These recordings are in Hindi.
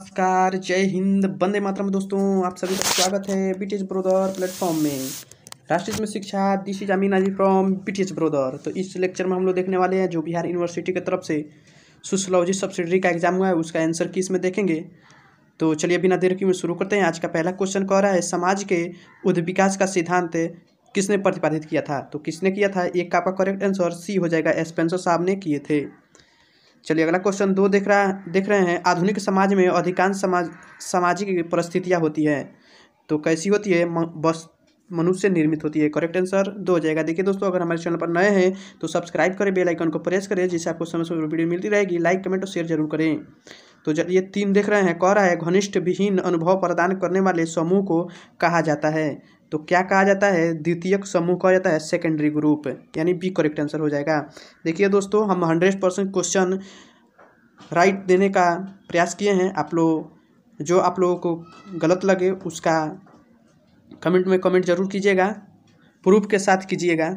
नमस्कार जय हिंद बंदे मातरम दोस्तों आप सभी का स्वागत है बीटीएस ब्रोदर प्लेटफॉर्म में राष्ट्रीय में शिक्षा this is Amina ji from BTS brother तो इस लेक्चर में हम लोग देखने वाले हैं जो बिहार यूनिवर्सिटी की तरफ से सोशलॉजी सब्सिडरी का एग्जाम हुआ है उसका आंसर किस में देखेंगे तो चलिए बिना देर की शुरू करते हैं आज का पहला क्वेश्चन कह रहा है समाज के उद्ध विकास का सिद्धांत किसने प्रतिपादित किया था तो किसने किया था एक आपका करेक्ट आंसर सी हो जाएगा एसपेंसर साहब ने किए थे चलिए अगला क्वेश्चन दो देख रहा देख रहे हैं आधुनिक समाज में अधिकांश समाज सामाजिक परिस्थितियाँ होती है तो कैसी होती है बस मनुष्य निर्मित होती है करेक्ट आंसर दो हो जाएगा देखिए दोस्तों अगर हमारे चैनल पर नए हैं तो सब्सक्राइब करें बेल आइकन को प्रेस करें जिससे आपको समय समय वीडियो मिलती रहेगी लाइक कमेंट और शेयर जरूर करें तो जब ये तीन देख रहे हैं कह रहा है घनिष्ठ विहीन अनुभव प्रदान करने वाले समूह को कहा जाता है तो क्या कहा जाता है द्वितीयक समूह कहा जाता है सेकेंडरी ग्रुप यानी बी करेक्ट आंसर हो जाएगा देखिए दोस्तों हम हंड्रेड परसेंट क्वेश्चन राइट देने का प्रयास किए हैं आप लोग जो आप लोगों को गलत लगे उसका कमेंट में कमेंट जरूर कीजिएगा प्रूफ के साथ कीजिएगा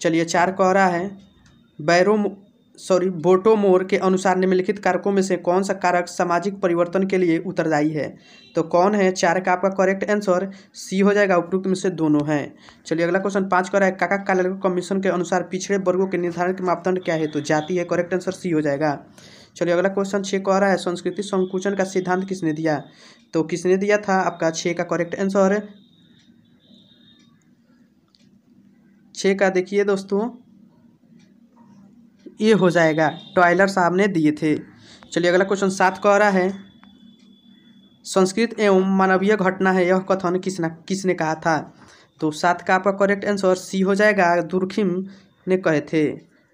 चलिए चार कह रहा है बैरोम सॉरी बोटोमोर के अनुसार निम्नलिखित कारकों में से कौन सा कारक सामाजिक परिवर्तन के लिए उत्तरदायी है तो कौन है चार का आपका करेक्ट आंसर सी हो जाएगा उपयुक्त में से दोनों हैं चलिए अगला क्वेश्चन पाँच रहा है काका काल कमीशन के अनुसार पिछड़े वर्गों के निर्धारण के मापदंड क्या है तो जाति है करेक्ट आंसर सी हो जाएगा चलिए अगला क्वेश्चन छः कह रहा है संस्कृति संकुचन का सिद्धांत किसने दिया तो किसने दिया था आपका छः का करेक्ट आंसर छः का देखिए दोस्तों ये हो जाएगा टॉयलर साहब ने दिए थे चलिए अगला क्वेश्चन सात कह रहा है संस्कृत एवं मानवीय घटना है यह कथन किसने किसने कहा था तो सात का आपका करेक्ट आंसर सी हो जाएगा दुर्खिम ने कहे थे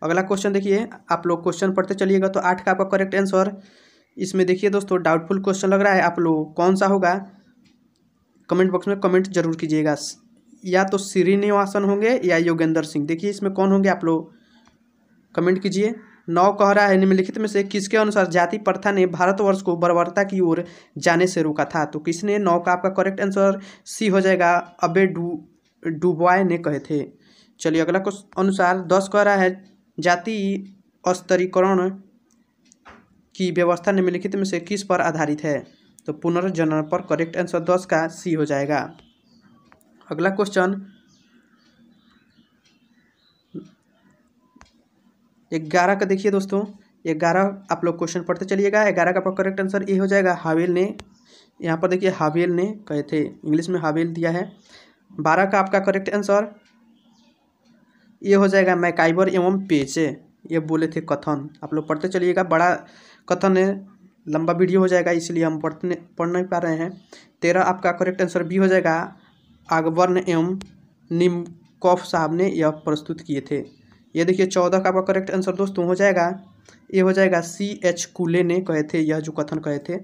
अगला क्वेश्चन देखिए आप लोग क्वेश्चन पढ़ते चलिएगा तो आठ का आपका करेक्ट आंसर इसमें देखिए दोस्तों डाउटफुल क्वेश्चन लग रहा है आप लोग कौन सा होगा कमेंट बॉक्स में कमेंट जरूर कीजिएगा या तो श्रीनिवासन होंगे या योगेंद्र सिंह देखिए इसमें कौन होंगे आप लोग कमेंट कीजिए नौ कह रहा है निम्नलिखित में से किसके अनुसार जाति प्रथा ने भारतवर्ष को बर्बरता की ओर जाने से रोका था तो किसने नौ का आपका करेक्ट आंसर सी हो जाएगा अबे डू डुबॉय ने कहे थे चलिए अगला क्वेश्चन अनुसार दस कह रहा है जाति स्तरीकरण की व्यवस्था निम्नलिखित में से किस पर आधारित है तो पुनर्जनन पर करेक्ट आंसर दस का सी हो जाएगा अगला क्वेश्चन ग्यारह का देखिए दोस्तों ग्यारह आप लोग क्वेश्चन पढ़ते चलिएगा ग्यारह का आपका करेक्ट आंसर ए हो जाएगा हावेल ने यहाँ पर देखिए हावेल ने कहे थे इंग्लिश में हावेल दिया है बारह का आपका करेक्ट आंसर ये हो जाएगा मैकाइबर एवं पेचे ये बोले थे कथन आप लोग पढ़ते चलिएगा बड़ा कथन है लंबा वीडियो हो जाएगा इसलिए हम पढ़ने पढ़ नहीं पा रहे हैं तेरह आपका करेक्ट आंसर बी हो जाएगा आगवर्न एवं निमकॉफ साहब ने यह प्रस्तुत किए थे ये देखिए चौदह का आपका करेक्ट आंसर दोस्तों हो जाएगा ये हो जाएगा सी एच कूले ने कहे थे यह जो कथन कहे थे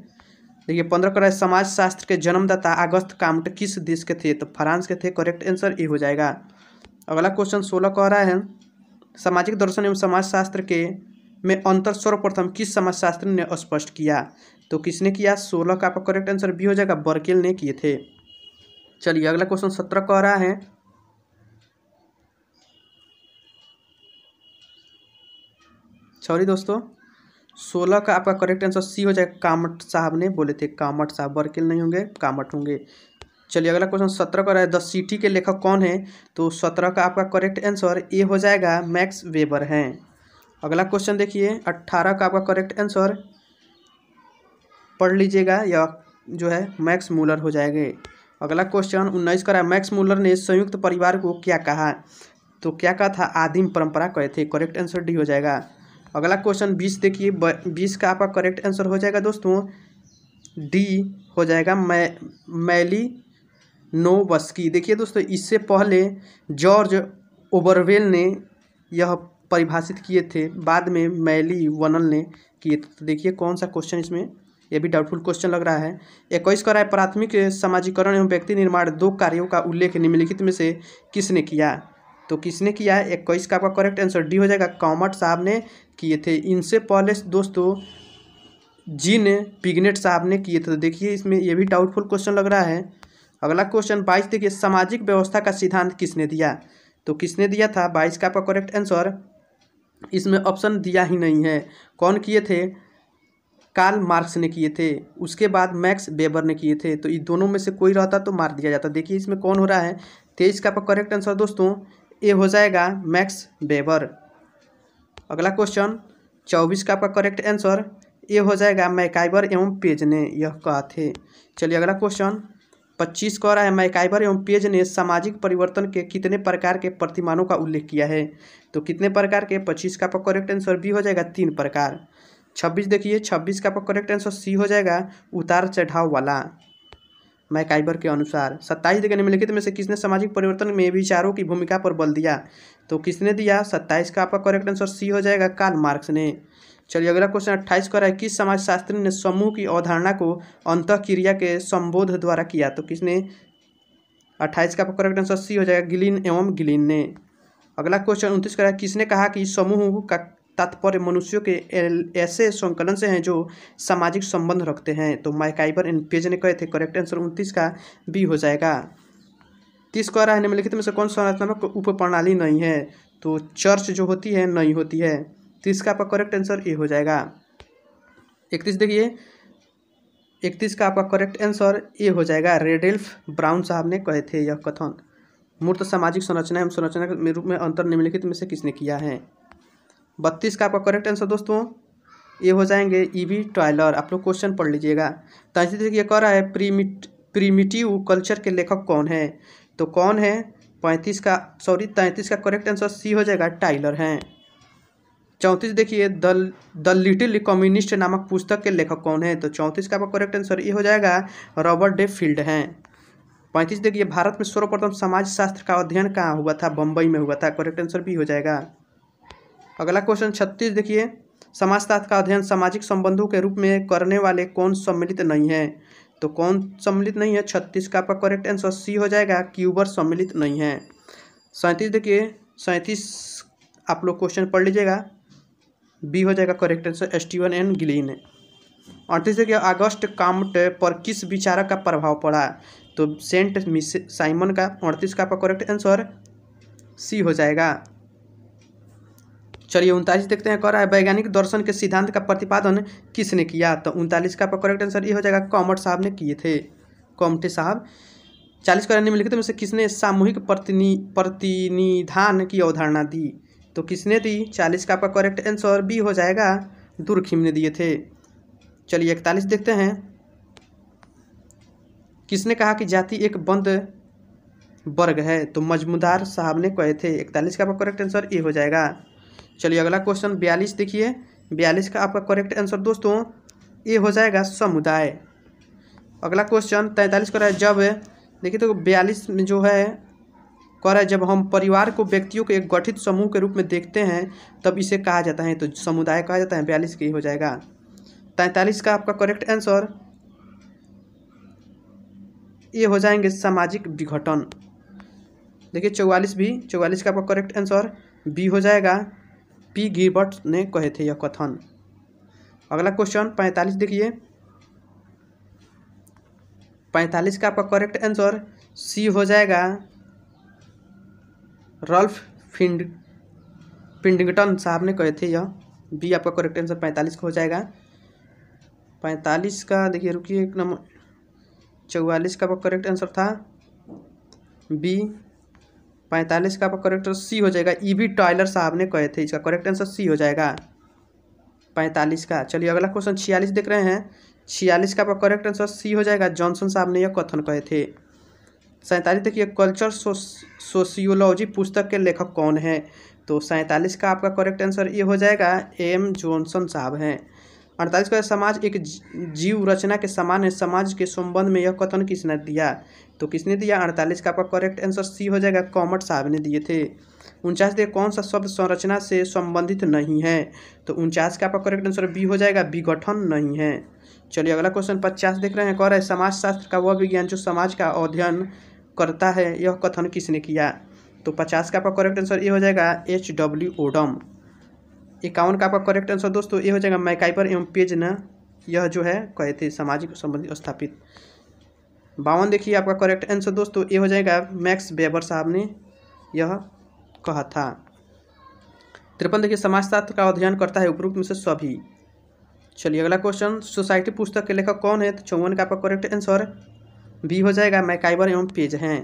देखिए पंद्रह समाज समाजशास्त्र के जन्मदाता अगस्त कामट किस देश के थे तो फ्रांस के थे करेक्ट आंसर ये हो जाएगा अगला क्वेश्चन सोलह कह रहा है सामाजिक दर्शन एवं समाजशास्त्र के में अंतर सर्वप्रथम किस समाजशास्त्र ने स्पष्ट किया तो किसने किया सोलह का आपका करेक्ट आंसर बी हो जाएगा बर्केल ने किए थे चलिए अगला क्वेश्चन सत्रह कह रहा है सॉरी दोस्तों सोलह का आपका करेक्ट आंसर सी हो जाएगा कामट साहब ने बोले थे कामट साहब वर्किल नहीं होंगे कामट होंगे चलिए अगला क्वेश्चन सत्रह का रहा है द सिटी के लेखक कौन है तो सत्रह का आपका करेक्ट आंसर ए हो जाएगा मैक्स वेबर हैं अगला क्वेश्चन देखिए अट्ठारह का आपका करेक्ट आंसर पढ़ लीजिएगा या जो है मैक्स मूलर हो जाएंगे अगला क्वेश्चन उन्नीस का रहा है मैक्स मूलर ने संयुक्त परिवार को क्या कहा तो क्या कहा था आदिम परंपरा कहे थे करेक्ट आंसर डी हो जाएगा अगला क्वेश्चन बीस देखिए बीस का आपका करेक्ट आंसर हो जाएगा दोस्तों डी हो जाएगा मै मैली नोवस्की देखिए दोस्तों इससे पहले जॉर्ज ओबरवेल ने यह परिभाषित किए थे बाद में मैली वनल ने किए थे तो देखिए कौन सा क्वेश्चन इसमें यह भी डाउटफुल क्वेश्चन लग रहा है इक्कीस कराए प्राथमिक समाजीकरण एवं व्यक्ति निर्माण दो कार्यों का उल्लेख निम्नलिखित में से किसने किया तो किसने किया है इक्कीस का आपका करेक्ट आंसर डी हो जाएगा कॉमट साहब ने किए थे इनसे पहले दोस्तों जी ने पिगनेट साहब ने किए थे तो देखिए इसमें यह भी डाउटफुल क्वेश्चन लग रहा है अगला क्वेश्चन बाईस देखिए सामाजिक व्यवस्था का सिद्धांत किसने दिया तो किसने दिया था बाईस का आपका करेक्ट आंसर इसमें ऑप्शन दिया ही नहीं है कौन किए थे कार्ल मार्क्स ने किए थे उसके बाद मैक्स बेबर ने किए थे तो इन दोनों में से कोई रहता तो मार दिया जाता देखिए इसमें कौन हो रहा है तेईस का आपका करेक्ट आंसर दोस्तों ये हो जाएगा मैक्स बेबर अगला क्वेश्चन चौबीस का आपका करेक्ट आंसर ये हो जाएगा मैकाइबर एवं पेज ने यह कहा थे चलिए अगला क्वेश्चन पच्चीस कह रहा है मैकाइबर एवं पेज ने सामाजिक परिवर्तन के कितने प्रकार के प्रतिमानों का उल्लेख किया है तो कितने प्रकार के पच्चीस का आपका करेक्ट आंसर बी हो जाएगा तीन प्रकार छब्बीस देखिए छब्बीस का आपका करेक्ट आंसर सी हो जाएगा उतार चढ़ाव वाला मैकाइबर के अनुसार सत्ताईस देखिए निम्नलिखित में से किसने सामाजिक परिवर्तन में विचारों की भूमिका पर बल दिया तो किसने दिया सत्ताईस का आपका करेक्ट आंसर सी हो जाएगा कार्ल मार्क्स ने चलिए अगला क्वेश्चन अट्ठाईस का है किस समाजशास्त्री ने समूह की अवधारणा को अंत क्रिया के संबोध द्वारा किया तो किसने अट्ठाईस का करेक्ट आंसर सी हो जाएगा गिलिन एवं गिलिन ने अगला क्वेश्चन उनतीस का है किसने कहा कि समूह का तात्पर्य मनुष्यों के ऐसे संकलन से हैं जो सामाजिक संबंध रखते हैं तो माइकाइबर एंड पेज ने कहे थे करेक्ट आंसर उनतीस का बी हो जाएगा तीस कह रहा है निम्नलिखित में से कौन संरचनात्मक उप प्रणाली नहीं है तो चर्च जो होती है नहीं होती है तीस का आपका करेक्ट आंसर ए हो जाएगा इकतीस देखिए इकतीस का आपका करेक्ट आंसर ए हो जाएगा रेडेल्फ ब्राउन साहब ने कहे थे यह कथन मूर्त सामाजिक संरचना एवं संरचना के रूप में अंतर निम्नलिखित में से किसने किया है बत्तीस का आपका करेक्ट आंसर दोस्तों ये हो जाएंगे ई वी टॉयलर आप लोग क्वेश्चन पढ़ लीजिएगा ताजी देखिए ये कह रहा है प्रीमिट प्रीमिटिव कल्चर के लेखक कौन है तो कौन है पैंतीस का सॉरी तैंतीस का करेक्ट आंसर सी हो जाएगा टाइलर हैं चौंतीस देखिए द द लिटिल कम्युनिस्ट नामक पुस्तक के लेखक कौन है तो चौंतीस का आपका करेक्ट आंसर ये हो जाएगा रॉबर्ट डे फील्ड हैं पैंतीस देखिए भारत में सर्वप्रथम समाजशास्त्र का अध्ययन कहाँ हुआ था बम्बई में हुआ था करेक्ट आंसर भी हो जाएगा अगला क्वेश्चन छत्तीस देखिए समाजशास्त्र का अध्ययन सामाजिक संबंधों के रूप में करने वाले कौन सम्मिलित नहीं है तो कौन सम्मिलित नहीं है छत्तीस का आपका करेक्ट आंसर सी हो जाएगा क्यूबर सम्मिलित नहीं है सैंतीस देखिए सैंतीस आप लोग क्वेश्चन पढ़ लीजिएगा बी हो जाएगा correct answer Steven N Gillin अड़तीस देखिए अगस्त कामट पर किस विचारक का प्रभाव पड़ा तो सेंट साइमन का अड़तीस का आपका करेक्ट आंसर सी हो जाएगा चलिए उनतालीस देखते हैं कह रहा है वैज्ञानिक दर्शन के सिद्धांत का प्रतिपादन किसने किया तो उनतालीस का आपका करेक्ट आंसर ये हो जाएगा कॉमट साहब ने किए थे कॉमटे साहब चालीस करण निम्नलिखित में से किसने सामूहिक प्रतिनि प्रतिनिधान की अवधारणा दी तो किसने दी चालीस का आपका करेक्ट आंसर बी हो जाएगा दुर्खिम ने दिए थे चलिए इकतालीस देखते हैं किसने कहा कि जाति एक बंद वर्ग है तो मजमूदार साहब ने कहे थे इकतालीस का आपका करेक्ट आंसर ए हो जाएगा चलिए अगला क्वेश्चन बयालीस देखिए बयालीस का आपका करेक्ट आंसर दोस्तों ये हो जाएगा समुदाय अगला क्वेश्चन तैंतालीस कर है जब देखिए तो बयालीस में जो है कर है जब हम परिवार को व्यक्तियों के एक गठित समूह के रूप में देखते हैं तब इसे कहा जाता है तो समुदाय कहा जाता है बयालीस के हो जाएगा तैंतालीस का आपका करेक्ट आंसर ये हो जाएंगे सामाजिक विघटन देखिए चौवालीस भी चौवालीस का आपका करेक्ट आंसर बी हो जाएगा पी गिबर्ट ने कहे थे यह कथन अगला क्वेश्चन पैंतालीस देखिए पैंतालीस का आपका करेक्ट आंसर सी हो जाएगा रल्फ फिंड पिंडिंगटन साहब ने कहे थे यह बी आपका करेक्ट आंसर पैंतालीस का हो जाएगा पैंतालीस का देखिए रुकिए एक नंबर चौवालीस का आपका करेक्ट आंसर था बी पैंतालीस का आपका करेक्ट आंसर सी हो जाएगा ई बी टॉयलर साहब ने कहे थे इसका करेक्ट आंसर सी हो जाएगा पैंतालीस का चलिए अगला क्वेश्चन छियालीस देख रहे हैं छियालीस का आपका करेक्ट आंसर सी हो जाएगा जॉनसन साहब ने यह कथन कहे थे सैंतालीस देखिए कल्चर सोशियोलॉजी पुस्तक के लेखक कौन हैं तो सैंतालीस का आपका करेक्ट आंसर ये हो जाएगा एम जॉनसन साहब हैं अड़तालीस का समाज एक जीव रचना के समान है समाज के संबंध में यह कथन किसने दिया तो किसने दिया अड़तालीस का आपका करेक्ट आंसर सी हो जाएगा कॉमट साहब ने दिए थे उनचास दे कौन सा शब्द संरचना से संबंधित नहीं है तो उनचास का आपका करेक्ट आंसर बी हो जाएगा विघटन नहीं है चलिए अगला क्वेश्चन पचास देख रहे हैं कह रहे हैं समाजशास्त्र का वह विज्ञान जो समाज का अध्ययन करता है यह कथन किसने किया तो पचास का आपका करेक्ट आंसर ये हो जाएगा एच डब्ल्यू ओडम इक्यावन का आपका करेक्ट आंसर दोस्तों ये हो जाएगा मैकाइपर एवं पेज न यह जो है कहे थे सामाजिक संबंधी स्थापित बावन देखिए आपका करेक्ट आंसर दोस्तों ये हो जाएगा मैक्स बेबर साहब ने यह कहा था तिरपन देखिए समाजशास्त्र का अध्ययन करता है उपरोक्त में से सभी चलिए अगला क्वेश्चन सोसाइटी पुस्तक के लेखक कौन है तो चौवन का आपका करेक्ट आंसर बी हो जाएगा मैकाइबर एवं पेज हैं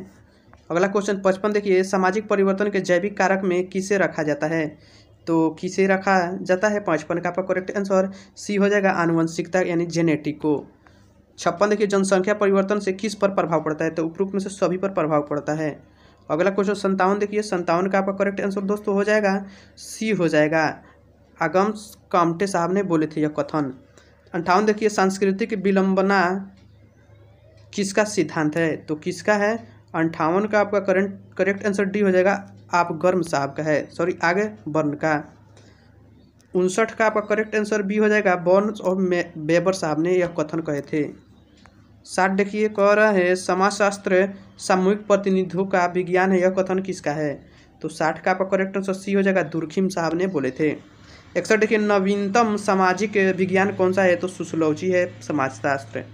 अगला क्वेश्चन पचपन देखिए सामाजिक परिवर्तन के जैविक कारक में किसे रखा जाता है तो किसे रखा जाता है पचपन का आपका करेक्ट आंसर सी हो जाएगा आनुवंशिकता यानी जेनेटिक को छप्पन देखिए जनसंख्या परिवर्तन से किस पर प्रभाव पड़ता है तो उपरोक्त में से सभी पर प्रभाव पड़ता है अगला क्वेश्चन संतावन देखिए संतावन का आपका करेक्ट आंसर दोस्तों हो जाएगा सी हो जाएगा आगम कामटे साहब ने बोले थे यह कथन अंठावन देखिए सांस्कृतिक विलंबना किसका सिद्धांत है तो किसका है अंठावन का आपका करंट करेक्ट आंसर डी हो जाएगा आप गर्म साहब का है सॉरी आगे बर्न का उनसठ का आपका करेक्ट आंसर बी हो जाएगा बॉर्न और बेबर साहब ने यह कथन कहे थे साठ देखिए कह रहा है समाजशास्त्र सामूहिक प्रतिनिधियों का विज्ञान है यह कथन किसका है तो साठ का आपका करेक्ट आंसर सी हो जाएगा दुर्खिम साहब ने बोले थे इकसठ देखिए नवीनतम सामाजिक विज्ञान कौन सा है तो सुसलौची है समाजशास्त्र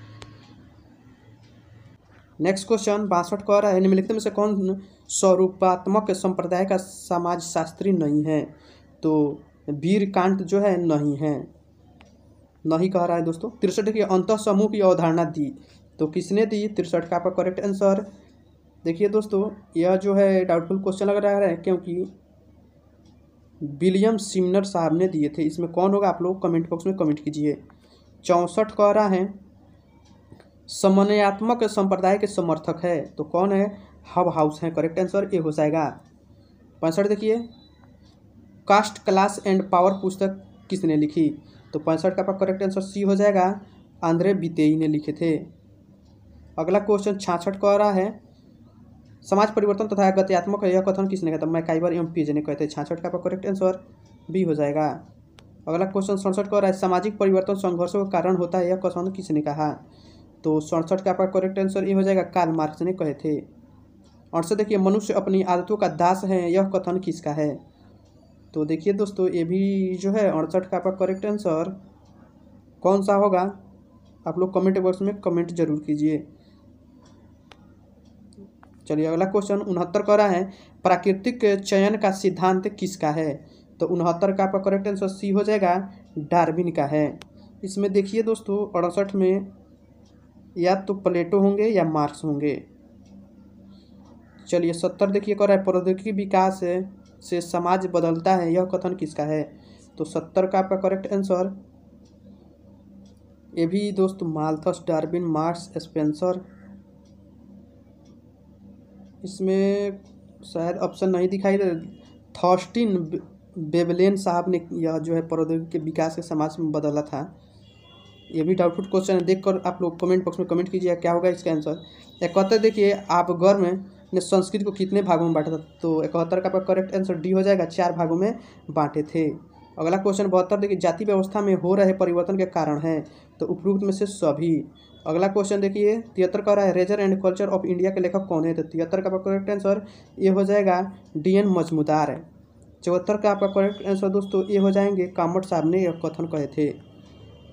नेक्स्ट क्वेश्चन बासठ कह रहा है निम्नलिखित में से कौन स्वरूपात्मक संप्रदाय का समाजशास्त्री नहीं है तो वीर कांत जो है नहीं है नहीं कह रहा है दोस्तों तिरसठ की अंत समूह की अवधारणा दी तो किसने दी तिरसठ का आपका करेक्ट आंसर देखिए दोस्तों यह जो है डाउटफुल क्वेश्चन लग रहा है क्योंकि विलियम सिमनर साहब ने दिए थे इसमें कौन होगा आप लोग कमेंट बॉक्स में कमेंट कीजिए चौंसठ कह रहा है समन्वयात्मक संप्रदाय के समर्थक है तो कौन है हब हाउस है करेक्ट आंसर ए हो जाएगा पैंसठ देखिए कास्ट क्लास एंड पावर पुस्तक किसने लिखी तो पैंसठ का करेक्ट आंसर सी हो जाएगा आंध्रे बीतेई ने लिखे थे अगला क्वेश्चन छाछठ कह रहा है समाज परिवर्तन तथा तो गत्यात्मक यह कथन किसने कहा था मैकाइबर एम पीजे ने कहते छाछठ का आपका करेक्ट आंसर बी हो जाएगा अगला क्वेश्चन सड़सठ कह रहा है सामाजिक परिवर्तन संघर्षों का कारण होता है यह कथन किसने कहा तो सड़सठ का आपका करेक्ट आंसर ये हो जाएगा कार्ल मार्क्स ने कहे थे अड़सठ देखिए मनुष्य अपनी आदतों का दास है यह कथन किसका है तो देखिए दोस्तों ये भी जो है अड़सठ का आपका करेक्ट आंसर कौन सा होगा आप लोग कमेंट बॉक्स में कमेंट जरूर कीजिए चलिए अगला क्वेश्चन उनहत्तर कह रहा है प्राकृतिक चयन का सिद्धांत किसका है तो उनहत्तर का आपका करेक्ट आंसर सी हो जाएगा डार्विन का है इसमें देखिए दोस्तों अड़सठ में या तो प्लेटो होंगे या मार्क्स होंगे चलिए सत्तर देखिए रहा है प्रौद्योगिकी विकास से समाज बदलता है यह कथन किसका है तो सत्तर का आपका करेक्ट आंसर ये भी दोस्त माल्थस डार्विन मार्क्स स्पेंसर इसमें शायद ऑप्शन नहीं दिखाई दे थॉस्टिन बेबलेन साहब ने यह जो है प्रौद्योगिकी के विकास के समाज में बदला था ये भी डाउटफुल क्वेश्चन है देखकर आप लोग कमेंट बॉक्स में कमेंट कीजिए क्या होगा इसका आंसर इकहत्तर देखिए आप घर में ने संस्कृत को कितने भागों में बांटा था तो इकहत्तर का आपका करेक्ट आंसर डी हो जाएगा चार भागों में बांटे थे अगला क्वेश्चन बहत्तर देखिए जाति व्यवस्था में हो रहे परिवर्तन के कारण है तो उपरोक्त में से सभी अगला क्वेश्चन देखिए तिहत्तर का रहा है razor and culture of India के लेखक कौन है तो तिहत्तर का आपका करेक्ट आंसर ये हो जाएगा डी एन मजमूदार चौहत्तर का आपका करेक्ट आंसर दोस्तों ये हो जाएंगे कामट साहब ने यह कथन कहे थे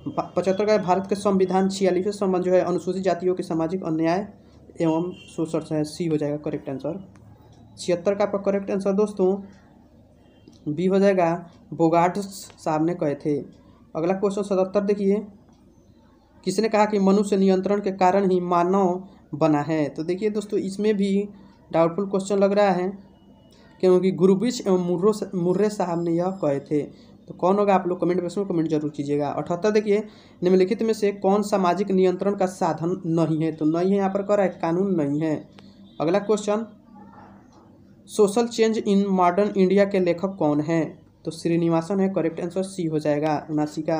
पचहत्तर का भारत के संविधान छियालीसवें संबंध जो है अनुसूचित जातियों के सामाजिक अन्याय एवं शोषण से सी हो जाएगा करेक्ट आंसर छिहत्तर का आपका करेक्ट आंसर दोस्तों बी हो जाएगा बोगाट साहब ने कहे थे अगला क्वेश्चन सतहत्तर देखिए किसने कहा कि मनुष्य नियंत्रण के कारण ही मानव बना है तो देखिए दोस्तों इसमें भी डाउटफुल क्वेश्चन लग रहा है क्योंकि गुरुबिच एवं मुर्रो मुर्रे साहब ने यह कहे थे तो कौन होगा आप लोग कमेंट बॉक्स में कमेंट जरूर कीजिएगा अठहत्तर देखिए निम्नलिखित में से कौन सामाजिक नियंत्रण का साधन नहीं है तो नहीं है यहाँ पर कह रहा है कानून नहीं है अगला question social change in modern India के लेखक कौन हैं तो श्रीनिवासन है करेक्ट आंसर सी हो जाएगा उनासी का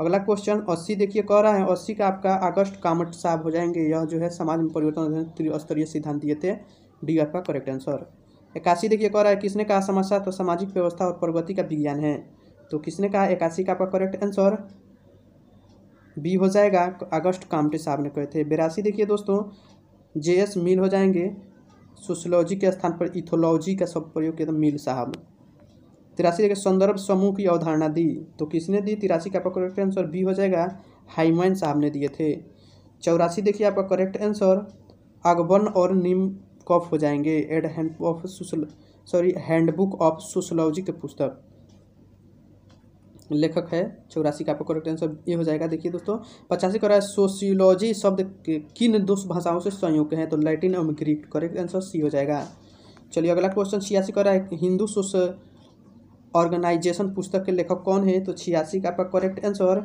अगला क्वेश्चन अस्सी देखिए कह रहा है अस्सी का आपका अगस्त कामट साहब हो जाएंगे यह जो है समाज में परिवर्तन त्रिस्तरीय सिद्धांत दिए थे डी आपका करेक्ट आंसर इक्यासी देखिए कह रहा है किसने कहा समस्या तो सामाजिक व्यवस्था और प्रगति का विज्ञान है तो किसने कहा इक्यासी का आपका करेक्ट आंसर बी हो जाएगा अगस्त कामटे साहब ने कहे थे बेरासी देखिए दोस्तों जे एस मिल हो जाएंगे सोशोलॉजी के स्थान पर इथोलॉजी का सब प्रयोग किया था मिल साहब तिरासी देखिए संदर्भ समूह की अवधारणा दी तो किसने दी तिरासी का आपका करेक्ट आंसर बी हो जाएगा हाईमैन साहब ने दिए थे चौरासी देखिए आपका करेक्ट आंसर अगबन और निम कफ हो जाएंगे एड hand of social sorry handbook of sociology के पुस्तक लेखक है चौरासी का आपका करेक्ट आंसर ये हो जाएगा देखिए दोस्तों पचासी कर रहा है सोशियोलॉजी शब्द किन दो भाषाओं से संयुक्त हैं तो लैटिन और ग्रीक करेक्ट आंसर सी हो जाएगा चलिए अगला क्वेश्चन छियासी कर रहा है हिंदू सोश ऑर्गेनाइजेशन पुस्तक के लेखक कौन है तो छियासी का आपका करेक्ट आंसर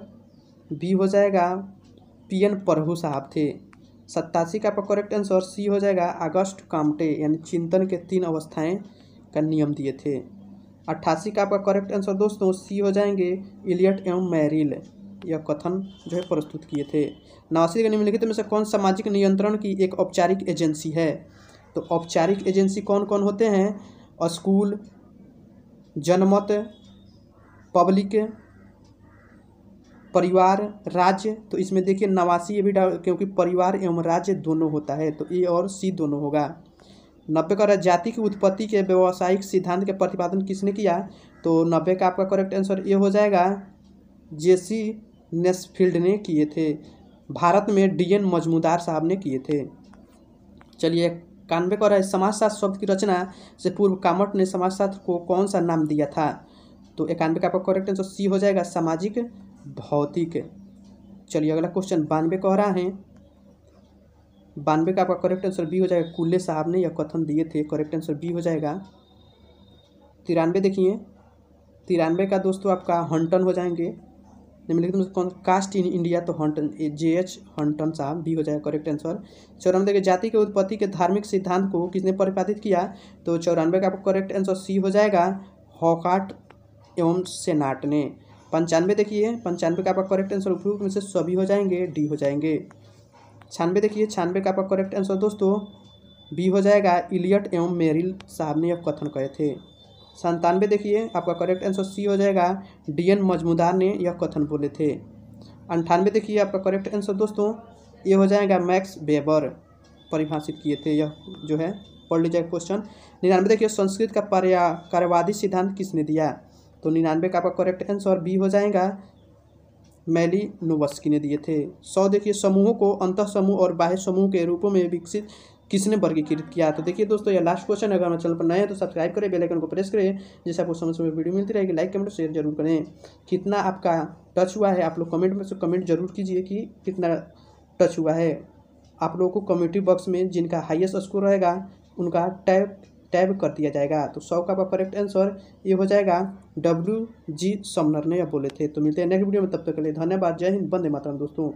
बी हो जाएगा पी एन प्रभु साहब थे सत्तासी का आपका करेक्ट आंसर सी हो जाएगा अगस्त कामटे यानी चिंतन के तीन अवस्थाएं का नियम दिए थे अट्ठासी का आपका करेक्ट आंसर दोस्तों सी हो जाएंगे इलियट एवं मैरिल यह कथन जो है प्रस्तुत किए थे नवासी का निम्नलिखित में से कौन सामाजिक नियंत्रण की एक औपचारिक एजेंसी है तो औपचारिक एजेंसी कौन कौन होते हैं स्कूल जनमत पब्लिक परिवार राज्य तो इसमें देखिए नवासी ये भी क्योंकि परिवार एवं राज्य दोनों होता है तो ए और सी दोनों होगा नब्बे का जाति की उत्पत्ति के व्यवसायिक सिद्धांत के प्रतिपादन किसने किया तो नब्बे का आपका करेक्ट आंसर ये हो जाएगा जेसी नेसफील्ड ने किए थे भारत में डीएन मजमूदार साहब ने किए थे चलिए कानवे का समाजशास्त्र शब्द की रचना से पूर्व कामठ ने समाजशास्त्र को कौन सा नाम दिया था तो इक्यानवे का आपका करेक्ट आंसर सी हो जाएगा सामाजिक भौतिक चलिए अगला क्वेश्चन बानवे कह रहा है बानवे का आपका करेक्ट आंसर बी हो जाएगा कुल्ले साहब ने यह कथन दिए थे करेक्ट आंसर बी हो जाएगा तिरानवे देखिए तिरानवे का दोस्तों आपका हंटन हो जाएंगे निम्नलिखित में कौन कास्ट इन इंडिया तो हंटन जे एच हंटन साहब बी हो जाएगा करेक्ट आंसर चौरानवे देखिए जाति के उत्पत्ति के धार्मिक सिद्धांत को किसने प्रतिपादित किया तो चौरानवे का आपका करेक्ट आंसर सी हो जाएगा हॉकाट एवं सेनाट ने पंचानवे देखिए पंचानवे का आपका करेक्ट आंसर उपयुक्त में से सभी हो जाएंगे डी हो जाएंगे छानबे देखिए छानबे का आपका करेक्ट आंसर दोस्तों बी हो जाएगा इलियट एवं मेरिल साहब ने यह कथन कहे थे संतानवे देखिए आपका करेक्ट आंसर सी हो जाएगा डी एन मजमुदार ने यह कथन बोले थे अंठानवे देखिए आपका करेक्ट आंसर दोस्तों ये हो जाएगा मैक्स बेबर परिभाषित किए थे यह जो है पढ़ लीजिए क्वेश्चन निन्यानवे देखिए संस्कृत का पर्या कार्यवादी सिद्धांत किसने दिया तो निन्यानवे का आपका करेक्ट आंसर बी हो जाएगा मैली नोवस्की ने दिए थे सौ देखिए समूहों को अंत समूह और बाह्य समूह के रूपों में विकसित किसने वर्गीकृत किया तो देखिए दोस्तों यह लास्ट क्वेश्चन अगर हमारे चैनल पर नए हैं तो सब्सक्राइब करें बेल आइकन को प्रेस करें जिससे आपको समझ समय वीडियो मिलती रहेगी लाइक कमेंट शेयर जरूर करें कितना आपका टच हुआ है आप लोग कमेंट में से कमेंट जरूर कीजिए कि कितना टच हुआ है आप लोगों को कम्युनिटी बॉक्स में जिनका हाइएस्ट स्कोर रहेगा उनका टैप टैब कर दिया जाएगा तो सौ का करेक्ट आंसर ये हो जाएगा डब्ल्यू जी समनर ने बोले थे तो मिलते हैं नेक्स्ट वीडियो में तब तक के लिए धन्यवाद जय हिंद बंदे मातरम दोस्तों